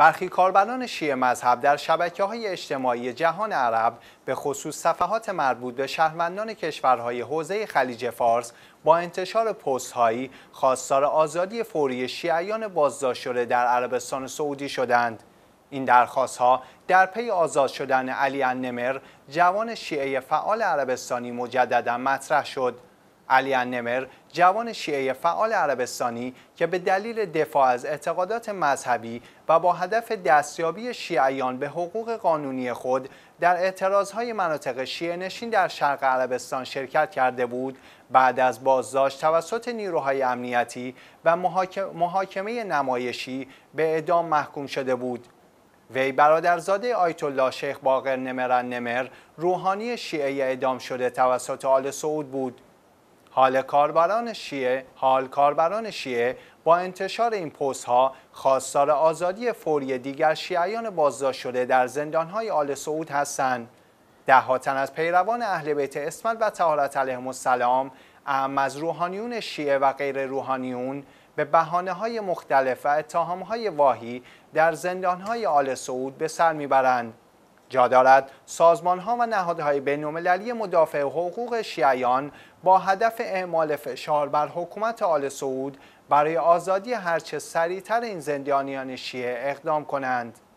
برخی کاربران شیعه مذهب در شبکه های اجتماعی جهان عرب به خصوص صفحات مربوط به شهروندان کشورهای حوزه خلیج فارس با انتشار پست هایی خواستار آزادی فوری شیعیان بازداشت شده در عربستان سعودی شدند. این درخواست ها در پی آزاد شدن علی النمر جوان شیعه فعال عربستانی مجددا مطرح شد. علی نمر جوان شیعه فعال عربستانی که به دلیل دفاع از اعتقادات مذهبی و با هدف دستیابی شیعیان به حقوق قانونی خود در اعتراضهای مناطق شیعه نشین در شرق عربستان شرکت کرده بود بعد از بازداشت توسط نیروهای امنیتی و محاکمه نمایشی به اعدام محکوم شده بود وی برادرزاده آیت الله شیخ باقر نمرن نمر روحانی شیعه اعدام شده توسط آل سعود بود حال کاربران شیعه حال کاربران شیعه با انتشار این پست ها خواستار آزادی فوری دیگر شیعیان بازداشت شده در های آل سعود هستند ده تن از پیروان اهل بیت اسمت و تهارت علیهم السلام اهم از روحانیون شیعه و غیر روحانیون به بهانه های مختلف و اتهام های واهی در زندان های آل سعود به سر میبرند جا دارد سازمان ها و نهادهای بین المللی مدافع حقوق شیعیان با هدف اعمال فشار بر حکومت آل سعود برای آزادی هرچه سریعتر این زندانیان شیعه اقدام کنند